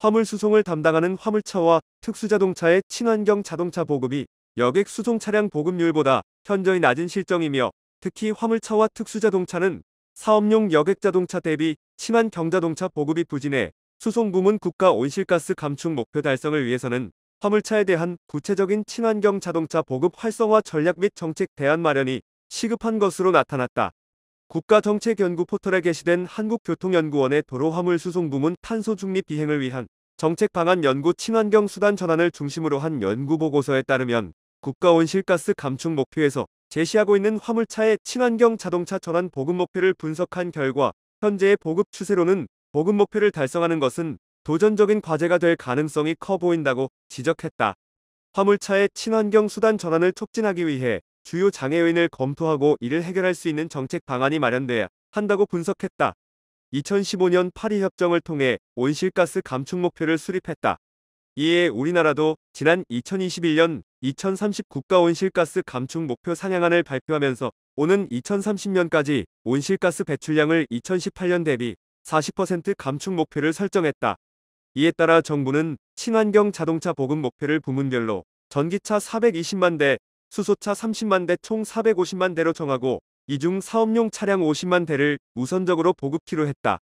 화물 수송을 담당하는 화물차와 특수자동차의 친환경 자동차 보급이 여객 수송 차량 보급률보다 현저히 낮은 실정이며 특히 화물차와 특수자동차는 사업용 여객자동차 대비 친환 경자동차 보급이 부진해 수송 부문 국가 온실가스 감축 목표 달성을 위해서는 화물차에 대한 구체적인 친환경 자동차 보급 활성화 전략 및 정책 대안 마련이 시급한 것으로 나타났다. 국가정책연구 포털에 게시된 한국교통연구원의 도로화물수송부문 탄소중립 비행을 위한 정책방안 연구 친환경 수단 전환을 중심으로 한 연구보고서에 따르면 국가온실가스 감축 목표에서 제시하고 있는 화물차의 친환경 자동차 전환 보급 목표를 분석한 결과 현재의 보급 추세로는 보급 목표를 달성하는 것은 도전적인 과제가 될 가능성이 커 보인다고 지적했다. 화물차의 친환경 수단 전환을 촉진하기 위해 주요 장애 요인을 검토하고 이를 해결할 수 있는 정책 방안이 마련돼야 한다고 분석했다. 2015년 파리 협정을 통해 온실가스 감축 목표를 수립했다. 이에 우리나라도 지난 2021년 2030 국가 온실가스 감축 목표 상향안을 발표하면서 오는 2030년까지 온실가스 배출량을 2018년 대비 40% 감축 목표를 설정했다. 이에 따라 정부는 친환경 자동차 보급 목표를 부문별로 전기차 420만 대, 수소차 30만 대 총 450만 대로 정하고 이 중 사업용 차량 50만 대를 우선적으로 보급키로 했다.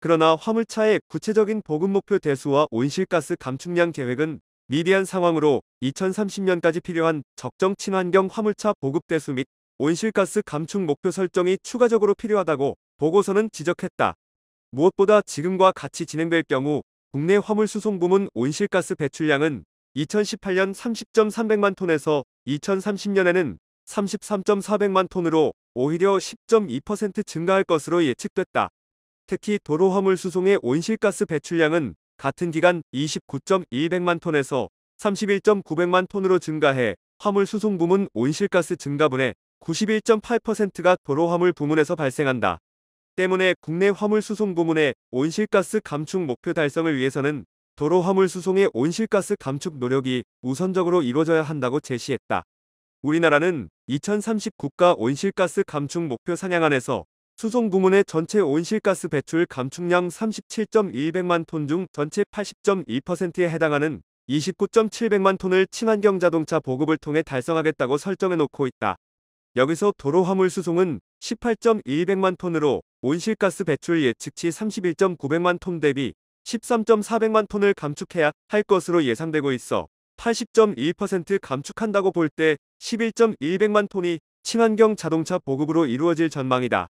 그러나 화물차의 구체적인 보급 목표 대수와 온실가스 감축량 계획은 미비한 상황으로 2030년까지 필요한 적정 친환경 화물차 보급 대수 및 온실가스 감축 목표 설정이 추가적으로 필요하다고 보고서는 지적했다. 무엇보다 지금과 같이 진행될 경우 국내 화물 수송 부문 온실가스 배출량은 2018년 30.300만 톤에서 2030년에는 3 3 4백만 톤으로 오히려 10.2% 증가할 것으로 예측됐다. 특히 도로 화물 수송의 온실가스 배출량은 같은 기간 2 9 1백만 톤에서 3 1 9백만 톤으로 증가해 화물 수송 부문 온실가스 증가분의 91.8%가 도로 화물 부문에서 발생한다. 때문에 국내 화물 수송 부문의 온실가스 감축 목표 달성을 위해서는 도로 화물 수송의 온실가스 감축 노력이 우선적으로 이루어져야 한다고 제시했다. 우리나라는 2030 국가 온실가스 감축 목표 상향안에서 수송 부문의 전체 온실가스 배출 감축량 3 7 1 0만톤 중 전체 80.2%에 해당하는 2 9 7 0 0만 톤을 친환경 자동차 보급을 통해 달성하겠다고 설정해 놓고 있다. 여기서 도로 화물 수송은 1 8 1 0만 톤으로 온실가스 배출 예측치 3 1 9 0 0만톤 대비 13.400만 톤을 감축해야 할 것으로 예상되고 있어 80.1% 감축한다고 볼 때 11.100만 톤이 친환경 자동차 보급으로 이루어질 전망이다.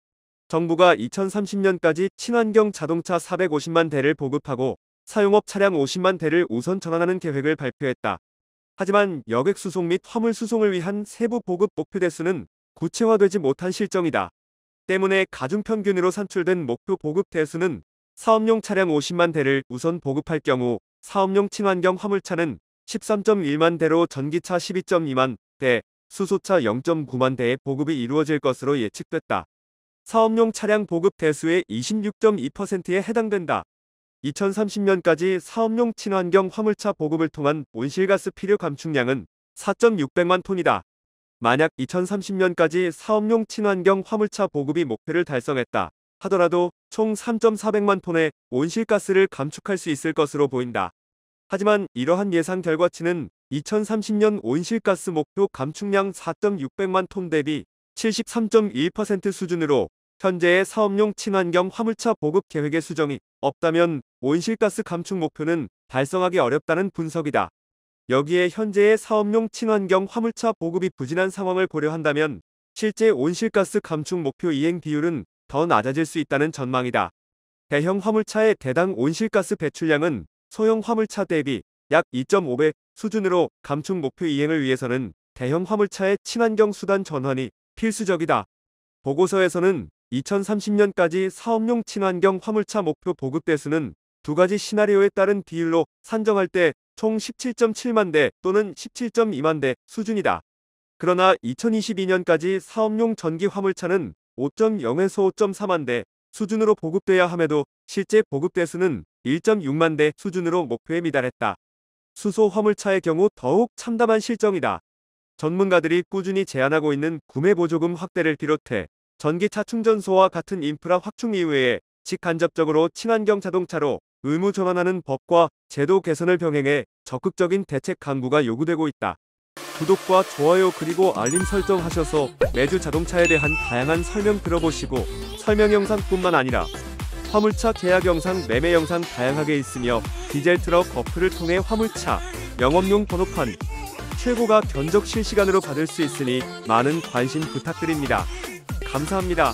정부가 2030년까지 친환경 자동차 450만 대를 보급하고 사용업 차량 50만 대를 우선 전환하는 계획을 발표했다. 하지만 여객 수송 및 화물 수송을 위한 세부 보급 목표 대수는 구체화되지 못한 실정이다. 때문에 가중 평균으로 산출된 목표 보급 대수는 사업용 차량 50만 대를 우선 보급할 경우 사업용 친환경 화물차는 13.1만 대로 전기차 12.2만 대, 수소차 0.9만 대의 보급이 이루어질 것으로 예측됐다. 사업용 차량 보급 대수의 26.2%에 해당된다. 2030년까지 사업용 친환경 화물차 보급을 통한 온실가스 필요 감축량은 4.600만 톤이다. 만약 2030년까지 사업용 친환경 화물차 보급이 목표를 달성했다. 하더라도 총 3.400만 톤의 온실가스를 감축할 수 있을 것으로 보인다. 하지만 이러한 예상 결과치는 2030년 온실가스 목표 감축량 4.600만 톤 대비 73.1% 수준으로 현재의 사업용 친환경 화물차 보급 계획의 수정이 없다면 온실가스 감축 목표는 달성하기 어렵다는 분석이다. 여기에 현재의 사업용 친환경 화물차 보급이 부진한 상황을 고려한다면 실제 온실가스 감축 목표 이행 비율은 더 낮아질 수 있다는 전망이다. 대형 화물차의 대당 온실가스 배출량은 소형 화물차 대비 약 2.5배 수준으로 감축 목표 이행을 위해서는 대형 화물차의 친환경 수단 전환이 필수적이다. 보고서에서는 2030년까지 사업용 친환경 화물차 목표 보급 대수는 두 가지 시나리오에 따른 비율로 산정할 때 총 17.7만 대 또는 17.2만 대 수준이다. 그러나 2022년까지 사업용 전기 화물차는 5.0에서 5 4만대 수준으로 보급돼야 함에도 실제 보급 대수는 1.6만 대 수준으로 목표에 미달했다. 수소 화물차의 경우 더욱 참담한 실정이다. 전문가들이 꾸준히 제안하고 있는 구매 보조금 확대를 비롯해 전기차 충전소와 같은 인프라 확충 이외에 직간접적으로 친환경 자동차로 의무 전환하는 법과 제도 개선을 병행해 적극적인 대책 강구가 요구되고 있다. 구독과 좋아요 그리고 알림 설정 하셔서 매주 자동차에 대한 다양한 설명 들어보시고 설명 영상뿐만 아니라 화물차 계약 영상, 매매 영상 다양하게 있으며 디젤 트럭 어플을 통해 화물차, 영업용 번호판, 최고가 견적 실시간으로 받을 수 있으니 많은 관심 부탁드립니다. 감사합니다.